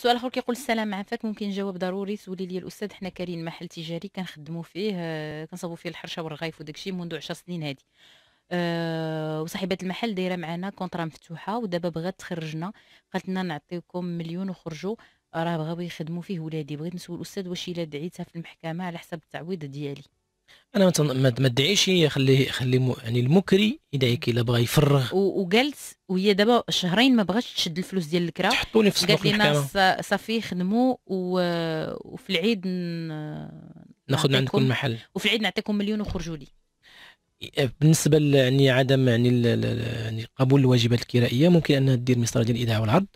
سؤال اخر كيقول السلام عافاك ممكن نجاوب ضروري سولي لي الاستاذ حنا كارين محل تجاري كنخدموا فيه آه، كنصبوا فيه الحرشه والرغايف وداكشي منذ 10 سنين هادي أه وصاحبه المحل دايره معنا كونطرا مفتوحه ودابا بغات تخرجنا قالت لنا نعطيكم مليون وخرجوا راه بغاو يخدموا فيه ولادي بغيت نسول الاستاذ واش الا دعيتها في المحكمه على حسب التعويض ديالي انا ما تدعيش خليه خلي يعني المكري يدعيك الا بغى يفرغ وجلس وهي دابا شهرين ما بغاتش تشد الفلوس ديال الكرا تحطوني في صندوق لنا آه، صافي خدموا وفي العيد ناخذ عندكم المحل وفي العيد نعطيكم مليون وخرجوا لي إيه، إيه، بالنسبه يعني عدم يعني يعني قبول الواجبات الكرائيه ممكن انها دير مسطره ديال الايداع والعرض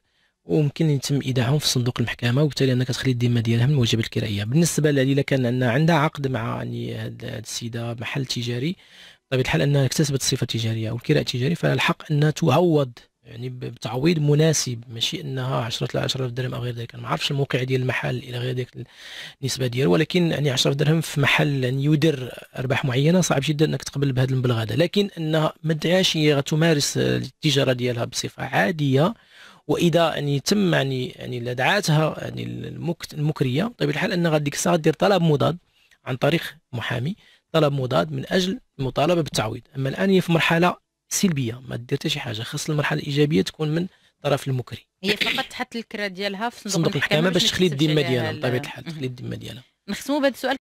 وممكن يتم ايداعهم في صندوق المحكمه وبالتالي انك تخلي الذمه ديالها من الواجبات الكرائيه بالنسبه للي كان ان عندها عقد مع يعني هذه السيده محل تجاري بطبيعه الحال انها اكتسبت الصفه التجاريه او الكراء التجاري فالحق انها تعوض يعني بتعويض مناسب ماشي انها 10 ل 10000 درهم او غير ذلك انا ما عرفتش الموقع ديال المحل الى غير ذلك النسبه ديالو ولكن يعني 10000 درهم في محل يعني يدر ارباح معينه صعب جدا انك تقبل بهذا المبلغ هذا لكن انها ما ادعاش هي غتمارس التجاره ديالها بصفه عاديه واذا يعني تم يعني يعني لدعاتها يعني المكريه بطبيعه طيب الحال ان غادي ديك الساعه دير طلب مضاد عن طريق محامي طلب مضاد من اجل المطالبه بالتعويض اما الان هي في مرحله سلبيه ما دير حتى شي حاجه خاص المرحله الايجابيه تكون من طرف المكري هي فقط تحط الكرا ديالها في صندوق, المحكمه باش تخلي الذمه ديالها بطبيعه الحال تخلي الذمه ديالها نختموا بهذا السؤال